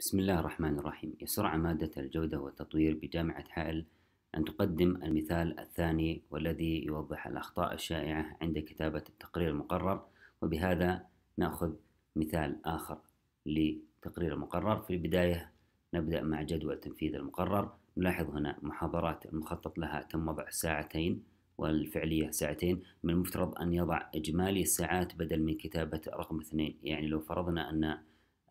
بسم الله الرحمن الرحيم يسرع مادة الجودة والتطوير بجامعة حائل أن تقدم المثال الثاني والذي يوضح الأخطاء الشائعة عند كتابة التقرير المقرر وبهذا نأخذ مثال آخر لتقرير المقرر في البداية نبدأ مع جدول تنفيذ المقرر نلاحظ هنا محاضرات المخطط لها تم وضع ساعتين والفعلية ساعتين من المفترض أن يضع إجمالي الساعات بدل من كتابة رقم اثنين يعني لو فرضنا أن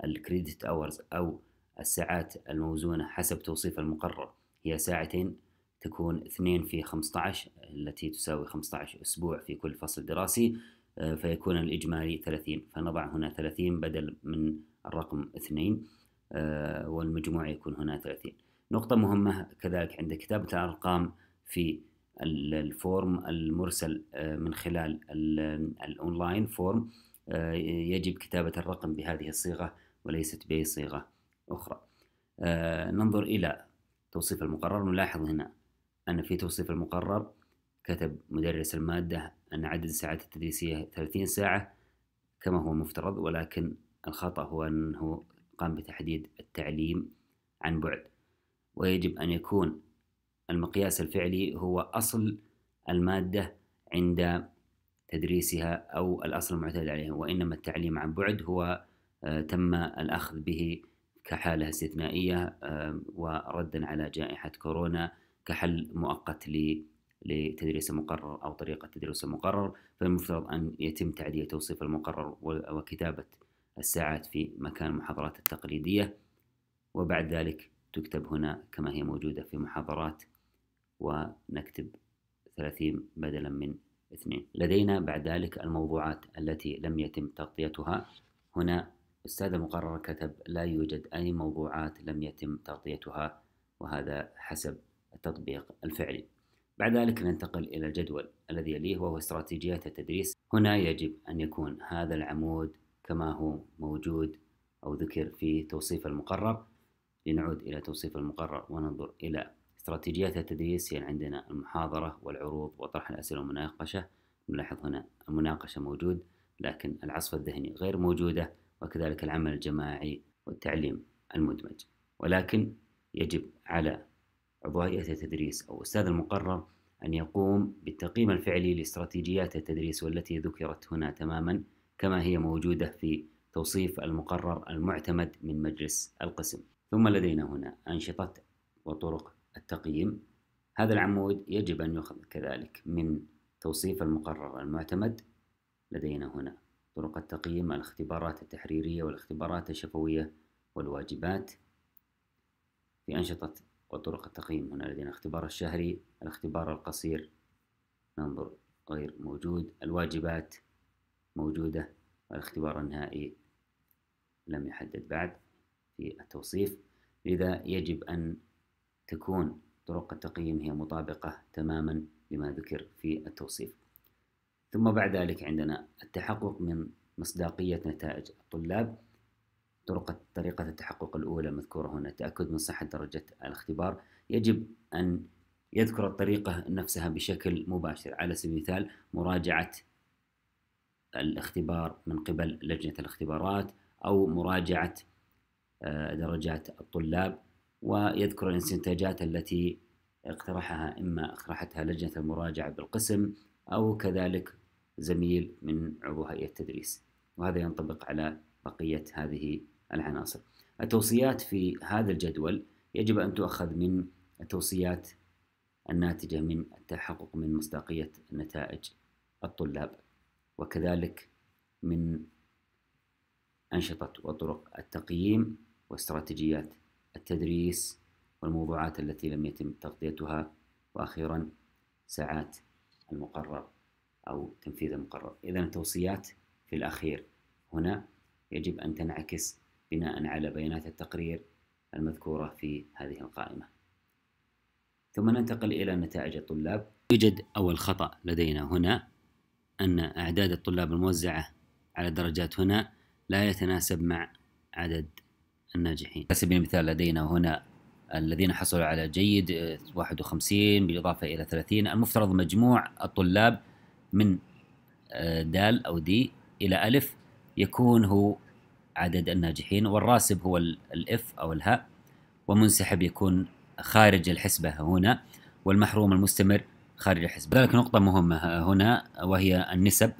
الكريدت أورز أو الساعات الموزونة حسب توصيف المقرر هي ساعتين تكون 2 في 15 التي تساوي 15 أسبوع في كل فصل دراسي آه، فيكون الإجمالي 30 فنضع هنا 30 بدل من الرقم 2 آه، والمجموع يكون هنا 30 نقطة مهمة كذلك عند كتابة الأرقام في الفورم المرسل آه، من خلال الأونلاين فورم يجب كتابة الرقم بهذه الصيغة وليست بأي صيغة أخرى آه ننظر إلى توصيف المقرر نلاحظ هنا أن في توصيف المقرر كتب مدرس المادة أن عدد الساعات التدريسية 30 ساعة كما هو مفترض ولكن الخطأ هو أنه قام بتحديد التعليم عن بعد ويجب أن يكون المقياس الفعلي هو أصل المادة عند تدريسها أو الأصل المعتاد عليه وإنما التعليم عن بعد هو آه، تم الأخذ به كحالة استثنائية آه، وردا على جائحة كورونا كحل مؤقت لتدريس المقرر أو طريقة تدريس المقرر فالمفترض أن يتم تعديل توصيف المقرر وكتابة الساعات في مكان المحاضرات التقليدية وبعد ذلك تكتب هنا كما هي موجودة في محاضرات ونكتب 30 بدلا من 2 لدينا بعد ذلك الموضوعات التي لم يتم تغطيتها هنا أستاذ المقرر كتب لا يوجد أي موضوعات لم يتم تغطيتها وهذا حسب التطبيق الفعلي بعد ذلك ننتقل إلى الجدول الذي يليه وهو استراتيجيات التدريس هنا يجب أن يكون هذا العمود كما هو موجود أو ذكر في توصيف المقرر لنعود إلى توصيف المقرر وننظر إلى استراتيجيات التدريس هي يعني عندنا المحاضرة والعروض وطرح الأسئلة والمناقشة نلاحظ هنا المناقشة موجود لكن العصف الذهني غير موجودة وكذلك العمل الجماعي والتعليم المدمج ولكن يجب على عضو هيئة التدريس أو أستاذ المقرر أن يقوم بالتقييم الفعلي لاستراتيجيات التدريس والتي ذكرت هنا تماما كما هي موجودة في توصيف المقرر المعتمد من مجلس القسم ثم لدينا هنا أنشطة وطرق التقييم هذا العمود يجب أن يؤخذ كذلك من توصيف المقرر المعتمد لدينا هنا طرق التقييم الاختبارات التحريرية والاختبارات الشفوية والواجبات في أنشطة وطرق التقييم هنا لدينا الاختبار الشهري الاختبار القصير ننظر غير موجود الواجبات موجودة الاختبار النهائي لم يحدد بعد في التوصيف لذا يجب أن تكون طرق التقييم هي مطابقة تماما لما ذكر في التوصيف ثم بعد ذلك عندنا التحقق من مصداقية نتائج الطلاب طرق طريقة التحقق الأولى مذكورة هنا التأكد من صحة درجة الاختبار يجب أن يذكر الطريقة نفسها بشكل مباشر على سبيل المثال مراجعة الاختبار من قبل لجنة الاختبارات أو مراجعة آه، درجات الطلاب ويذكر الاستنتاجات التي اقترحها إما اقترحتها لجنة المراجعة بالقسم أو كذلك زميل من عضو هيئة التدريس وهذا ينطبق على بقية هذه العناصر التوصيات في هذا الجدول يجب أن تؤخذ من التوصيات الناتجة من التحقق من مصداقية نتائج الطلاب وكذلك من أنشطة وطرق التقييم واستراتيجيات التدريس والموضوعات التي لم يتم تغطيتها وأخيرا ساعات المقرر أو تنفيذ المقرر إذا التوصيات في الأخير هنا يجب أن تنعكس بناء على بيانات التقرير المذكورة في هذه القائمة ثم ننتقل إلى نتائج الطلاب يوجد أول خطأ لدينا هنا أن أعداد الطلاب الموزعة على الدرجات هنا لا يتناسب مع عدد الناجحين على سبيل المثال لدينا هنا الذين حصلوا على جيد 51 بالإضافة إلى 30 المفترض مجموع الطلاب من آه، دال أو دي إلى ألف يكون هو عدد الناجحين والراسب هو الإف أو الهاء ومنسحب يكون خارج الحسبة هنا والمحروم المستمر خارج الحسبة ذلك نقطة مهمة هنا وهي النسب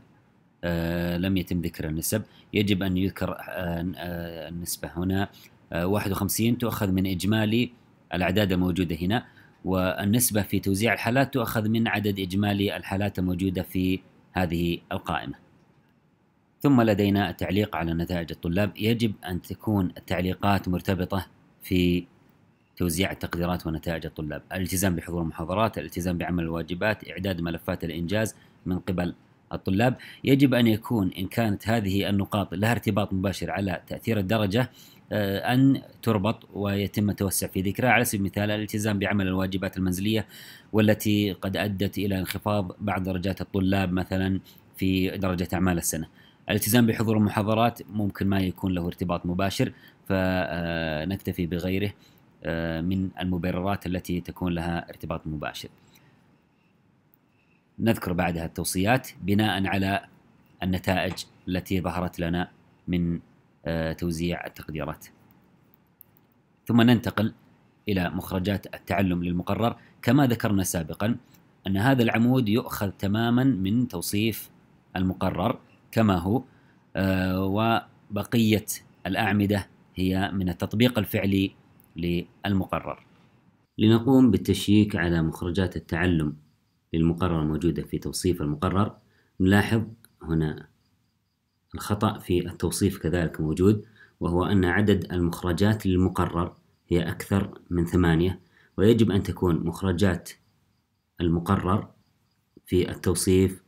آه لم يتم ذكر النسب يجب أن يذكر آه, آه، النسبة هنا 51 آه، تؤخذ من إجمالي الأعداد الموجودة هنا والنسبة في توزيع الحالات تؤخذ من عدد إجمالي الحالات الموجودة في هذه القائمة ثم لدينا التعليق على نتائج الطلاب يجب أن تكون التعليقات مرتبطة في توزيع التقديرات ونتائج الطلاب الالتزام بحضور المحاضرات الالتزام بعمل الواجبات إعداد ملفات الإنجاز من قبل الطلاب يجب أن يكون إن كانت هذه النقاط لها ارتباط مباشر على تأثير الدرجة آه، أن تربط ويتم التوسع في ذكرها على سبيل المثال الالتزام بعمل الواجبات المنزلية والتي قد أدت إلى انخفاض بعض درجات الطلاب مثلا في درجة أعمال السنة الالتزام بحضور المحاضرات ممكن ما يكون له ارتباط مباشر فنكتفي بغيره آه، من المبررات التي تكون لها ارتباط مباشر نذكر بعدها التوصيات بناء على النتائج التي ظهرت لنا من آه، توزيع التقديرات ثم ننتقل إلى مخرجات التعلم للمقرر كما ذكرنا سابقا أن هذا العمود يؤخذ تماما من توصيف المقرر كما هو آه، وبقية الأعمدة هي من التطبيق الفعلي للمقرر لنقوم بالتشييك على مخرجات التعلم للمقرر الموجودة في توصيف المقرر نلاحظ هنا الخطأ في التوصيف كذلك موجود وهو أن عدد المخرجات للمقرر هي أكثر من ثمانية ويجب أن تكون مخرجات المقرر في التوصيف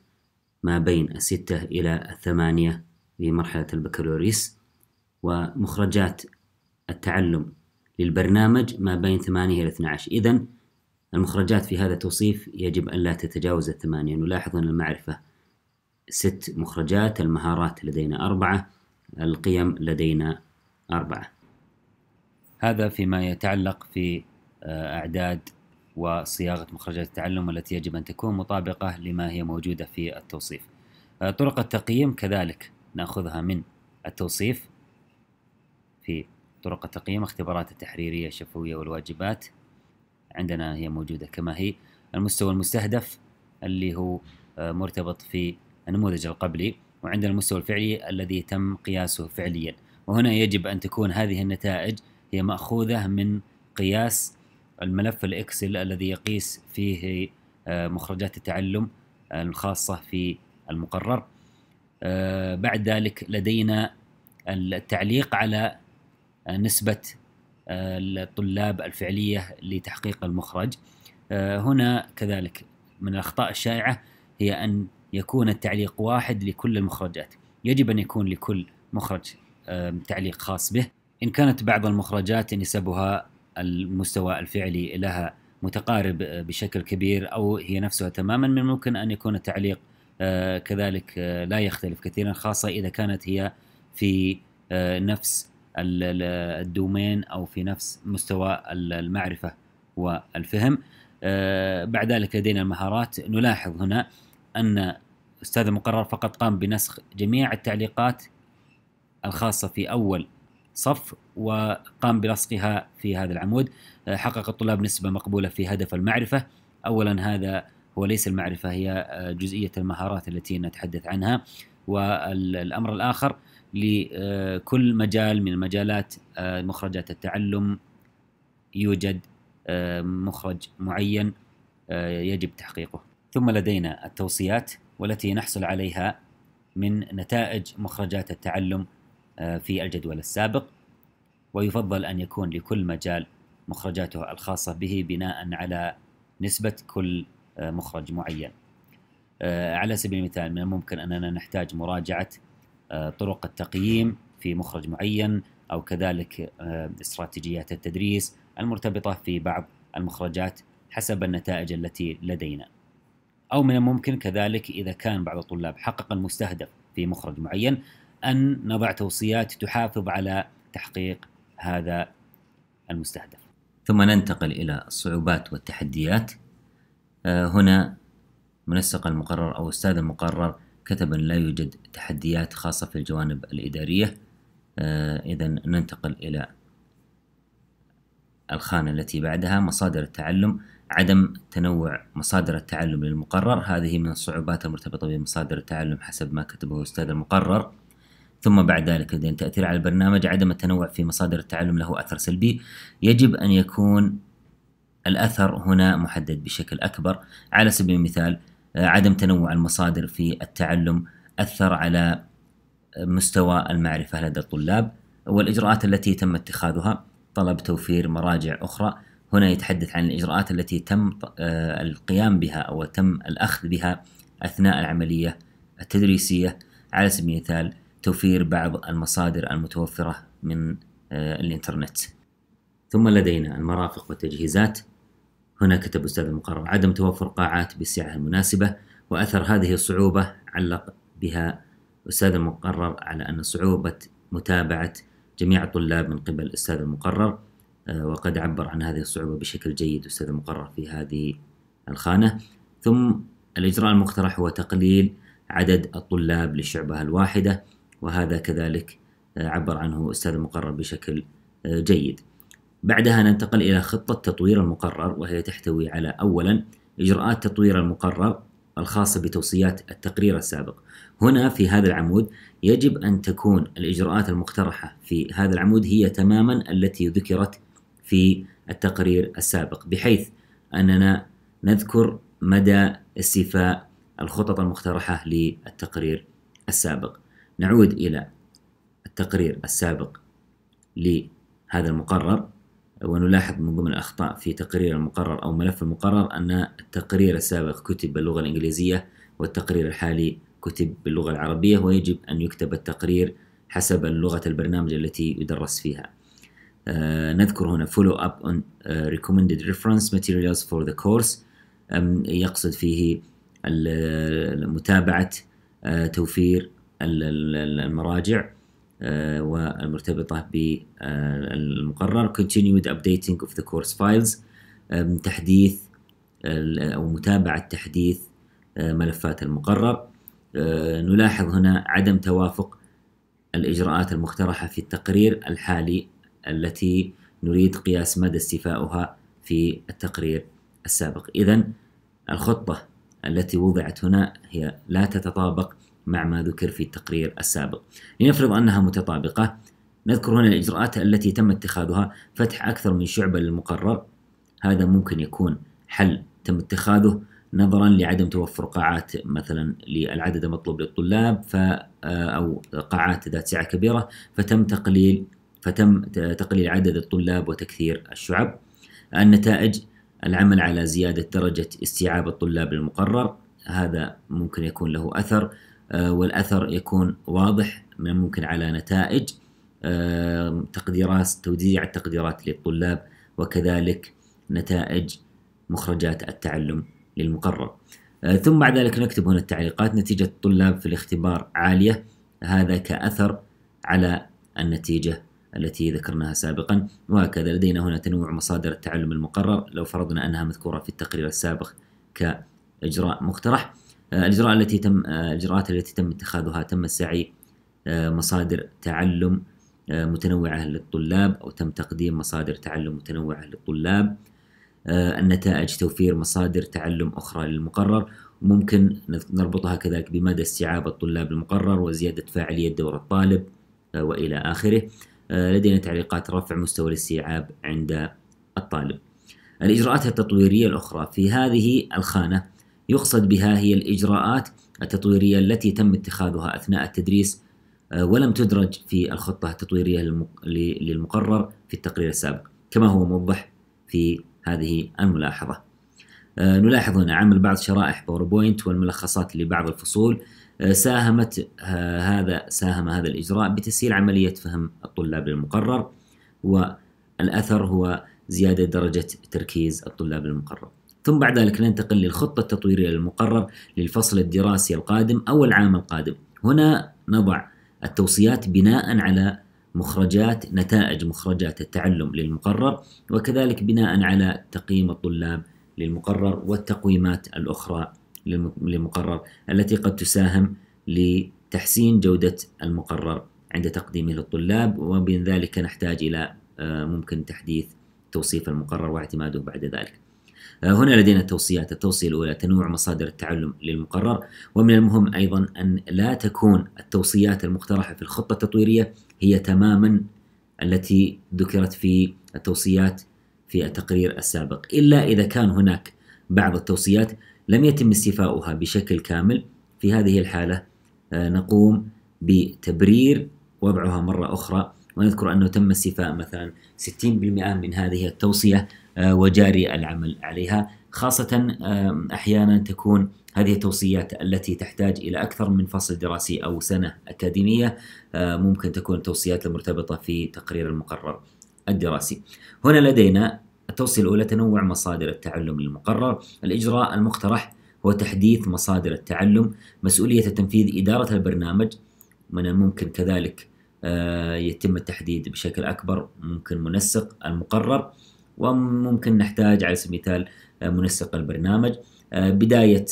ما بين الستة إلى الثمانية في مرحلة البكالوريوس ومخرجات التعلم للبرنامج ما بين ثمانية إلى 12 إذا المخرجات في هذا التوصيف يجب أن لا تتجاوز الثمانية نلاحظ أن المعرفة ست مخرجات المهارات لدينا أربعة القيم لدينا أربعة هذا فيما يتعلق في آه، أعداد وصياغة مخرجات التعلم التي يجب أن تكون مطابقة لما هي موجودة في التوصيف آه، طرق التقييم كذلك نأخذها من التوصيف في طرق التقييم اختبارات التحريرية الشفوية والواجبات عندنا هي موجودة كما هي المستوى المستهدف اللي هو آه، مرتبط في النموذج القبلي وعندنا المستوى الفعلي الذي تم قياسه فعليا وهنا يجب أن تكون هذه النتائج هي مأخوذة من قياس الملف الإكسل الذي يقيس فيه آه، مخرجات التعلم الخاصة في المقرر آه، بعد ذلك لدينا التعليق على نسبة آه، الطلاب الفعلية لتحقيق المخرج هنا كذلك من الأخطاء الشائعة هي أن يكون التعليق واحد لكل المخرجات يجب أن يكون لكل مخرج تعليق خاص به إن كانت بعض المخرجات نسبها المستوى الفعلي لها متقارب آه، بشكل كبير أو هي نفسها تماما من الممكن أن يكون التعليق آه، كذلك آه، لا يختلف كثيرا خاصة إذا كانت هي في نفس الدومين أو في نفس مستوى المعرفة والفهم بعد ذلك لدينا المهارات نلاحظ هنا أن أستاذ المقرر فقط قام بنسخ جميع التعليقات الخاصة في أول صف وقام بلصقها في هذا العمود آه، حقق الطلاب نسبة مقبولة في هدف المعرفة أولا هذا هو ليس المعرفة هي آه، جزئية المهارات التي نتحدث عنها والأمر الآخر لكل آه، مجال من مجالات مخرجات التعلم يوجد مخرج معين يجب تحقيقه ثم لدينا التوصيات والتي نحصل عليها من نتائج مخرجات التعلم آه، في الجدول السابق ويفضل أن يكون لكل مجال مخرجاته الخاصة به بناء على نسبة كل آه، مخرج معين آه، على سبيل المثال من الممكن أننا نحتاج مراجعة طرق التقييم في مخرج معين أو كذلك استراتيجيات التدريس المرتبطة في بعض المخرجات حسب النتائج التي لدينا أو من الممكن كذلك إذا كان بعض الطلاب حقق المستهدف في مخرج معين أن نضع توصيات تحافظ على تحقيق هذا المستهدف ثم ننتقل إلى الصعوبات والتحديات آه، هنا منسق المقرر أو أستاذ المقرر كتب لا يوجد تحديات خاصة في الجوانب الإدارية آه، إذا ننتقل إلى الخانة التي بعدها مصادر التعلم عدم تنوع مصادر التعلم للمقرر هذه من الصعوبات المرتبطة بمصادر التعلم حسب ما كتبه أستاذ المقرر ثم بعد ذلك لدينا تأثير على البرنامج عدم التنوع في مصادر التعلم له أثر سلبي يجب أن يكون الأثر هنا محدد بشكل أكبر على سبيل المثال عدم تنوع المصادر في التعلم أثر على مستوى المعرفة لدى الطلاب والإجراءات التي تم اتخاذها طلب توفير مراجع أخرى هنا يتحدث عن الإجراءات التي تم آه، القيام بها أو تم الأخذ بها أثناء العملية التدريسية على سبيل المثال توفير بعض المصادر المتوفرة من آه، الإنترنت ثم لدينا المرافق والتجهيزات هنا كتب أستاذ المقرر عدم توفر قاعات بالسعة المناسبة وأثر هذه الصعوبة علق بها أستاذ المقرر على أن صعوبة متابعة جميع الطلاب من قبل أستاذ المقرر آه، وقد عبر عن هذه الصعوبة بشكل جيد أستاذ المقرر في هذه الخانة ثم الإجراء المقترح هو تقليل عدد الطلاب للشعبة الواحدة وهذا كذلك آه، عبر عنه أستاذ المقرر بشكل آه، جيد بعدها ننتقل إلى خطة تطوير المقرر وهي تحتوي على أولا إجراءات تطوير المقرر الخاصة بتوصيات التقرير السابق هنا في هذا العمود يجب أن تكون الإجراءات المقترحة في هذا العمود هي تماما التي ذكرت في التقرير السابق بحيث أننا نذكر مدى استيفاء الخطط المقترحة للتقرير السابق نعود إلى التقرير السابق لهذا المقرر ونلاحظ من ضمن الأخطاء في تقرير المقرر أو ملف المقرر أن التقرير السابق كتب باللغة الإنجليزية والتقرير الحالي كتب باللغة العربية ويجب أن يكتب التقرير حسب لغة البرنامج التي يدرس فيها آه، نذكر هنا follow up on آه، recommended reference materials for the course يقصد فيه متابعة آه، توفير المراجع والمرتبطة بالمقرر continued updating of the course files تحديث أو متابعة تحديث ملفات المقرر نلاحظ هنا عدم توافق الإجراءات المقترحة في التقرير الحالي التي نريد قياس مدى استيفائها في التقرير السابق إذا الخطة التي وضعت هنا هي لا تتطابق مع ما ذكر في التقرير السابق لنفرض أنها متطابقة نذكر هنا الإجراءات التي تم اتخاذها فتح أكثر من شعبة للمقرر هذا ممكن يكون حل تم اتخاذه نظرا لعدم توفر قاعات مثلا للعدد المطلوب للطلاب ف او قاعات ذات سعه كبيره فتم تقليل فتم تقليل عدد الطلاب وتكثير الشعب النتائج العمل على زيادة درجة استيعاب الطلاب المقرر هذا ممكن يكون له أثر آه، والأثر يكون واضح من ممكن على نتائج تقديرات توزيع التقديرات للطلاب وكذلك نتائج مخرجات التعلم للمقرر آه، ثم بعد ذلك نكتب هنا التعليقات نتيجة الطلاب في الاختبار عالية هذا كأثر على النتيجة التي ذكرناها سابقا وهكذا لدينا هنا تنوع مصادر التعلم المقرر لو فرضنا أنها مذكورة في التقرير السابق كإجراء مقترح آه، الإجراء التي تم آه، الإجراءات التي تم اتخاذها تم السعي آه، مصادر تعلم متنوعة للطلاب أو تم تقديم مصادر تعلم متنوعة للطلاب النتائج توفير مصادر تعلم أخرى للمقرر ممكن نربطها كذلك بمدى استيعاب الطلاب المقرر وزيادة فاعلية دور الطالب وإلى آخره آه، لدينا تعليقات رفع مستوى الاستيعاب عند الطالب الإجراءات التطويرية الأخرى في هذه الخانة يقصد بها هي الإجراءات التطويرية التي تم اتخاذها أثناء التدريس آه، ولم تدرج في الخطة التطويرية للمقرر في التقرير السابق كما هو موضح في هذه الملاحظة آه، نلاحظ هنا عمل بعض شرائح باوربوينت والملخصات لبعض الفصول ساهمت آه، هذا ساهم هذا الإجراء بتسهيل عملية فهم الطلاب للمقرر والأثر هو زيادة درجة تركيز الطلاب للمقرر ثم بعد ذلك ننتقل للخطة التطويرية للمقرر للفصل الدراسي القادم أو العام القادم هنا نضع التوصيات بناء على مخرجات نتائج مخرجات التعلم للمقرر وكذلك بناء على تقييم الطلاب للمقرر والتقويمات الأخرى للمقرر التي قد تساهم لتحسين جودة المقرر عند تقديمه للطلاب ومن ذلك نحتاج إلى آه، ممكن تحديث توصيف المقرر واعتماده بعد ذلك آه، هنا لدينا التوصيات التوصية الأولى تنوع مصادر التعلم للمقرر ومن المهم أيضا أن لا تكون التوصيات المقترحة في الخطة التطويرية هي تماما التي ذكرت في التوصيات في التقرير السابق إلا إذا كان هناك بعض التوصيات لم يتم استيفاؤها بشكل كامل في هذه الحالة آه، نقوم بتبرير وضعها مرة أخرى ونذكر أنه تم استيفاء مثلا 60% من هذه التوصية آه، وجاري العمل عليها خاصة أحيانا تكون هذه التوصيات التي تحتاج إلى أكثر من فصل دراسي أو سنة أكاديمية آه، ممكن تكون التوصيات المرتبطة في تقرير المقرر الدراسي هنا لدينا التوصية الأولى تنوع مصادر التعلم المقرر الإجراء المقترح هو تحديث مصادر التعلم مسؤولية التنفيذ إدارة البرنامج من الممكن كذلك آه، يتم التحديد بشكل أكبر ممكن منسق المقرر وممكن نحتاج على سبيل المثال آه، منسق البرنامج آه، بداية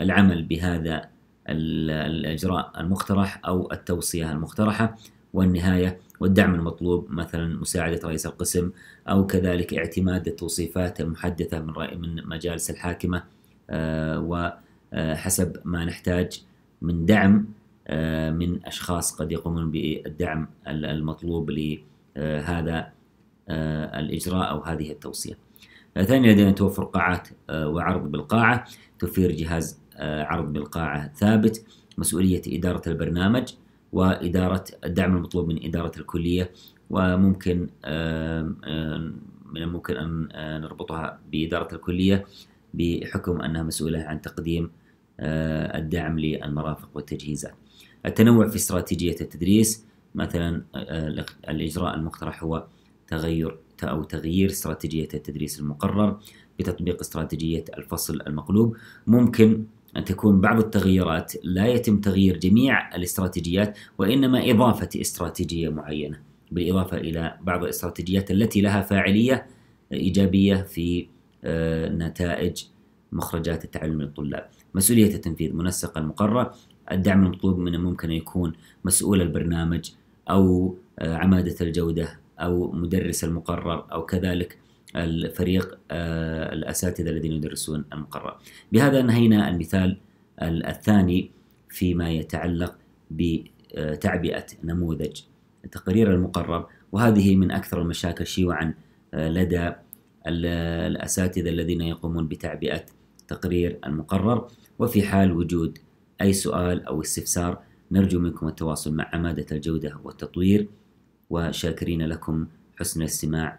العمل بهذا الإجراء المقترح أو التوصية المقترحة والنهاية والدعم المطلوب مثلا مساعدة رئيس القسم أو كذلك اعتماد التوصيفات المحدثة من من مجالس الحاكمة آه، وحسب ما نحتاج من دعم آه، من أشخاص قد يقومون بالدعم المطلوب لهذا آه، الإجراء أو هذه التوصية ثانيا لدينا توفر قاعات وعرض بالقاعة توفير جهاز عرض بالقاعة ثابت مسؤولية إدارة البرنامج وإدارة الدعم المطلوب من إدارة الكلية وممكن من الممكن أن آه، نربطها بإدارة الكلية بحكم أنها مسؤولة عن تقديم آه، الدعم للمرافق والتجهيزات التنوع في استراتيجية التدريس مثلا آه، الإجراء المقترح هو تغير أو تغيير استراتيجية التدريس المقرر بتطبيق استراتيجية الفصل المقلوب ممكن أن تكون بعض التغييرات لا يتم تغيير جميع الاستراتيجيات وإنما إضافة استراتيجية معينة بالإضافة إلى بعض الاستراتيجيات التي لها فاعلية إيجابية في آه، نتائج مخرجات التعلم للطلاب مسؤولية التنفيذ منسقة المقرر الدعم المطلوب من الممكن أن يكون مسؤول البرنامج أو آه، عمادة الجودة أو مدرس المقرر أو كذلك الفريق آه، الأساتذة الذين يدرسون المقرر بهذا نهينا المثال الثاني فيما يتعلق بتعبئة نموذج تقرير المقرر وهذه من أكثر المشاكل شيوعا آه، لدى الأساتذة الذين يقومون بتعبئة تقرير المقرر وفي حال وجود أي سؤال أو استفسار نرجو منكم التواصل مع عمادة الجودة والتطوير وشاكرين لكم حسن الاستماع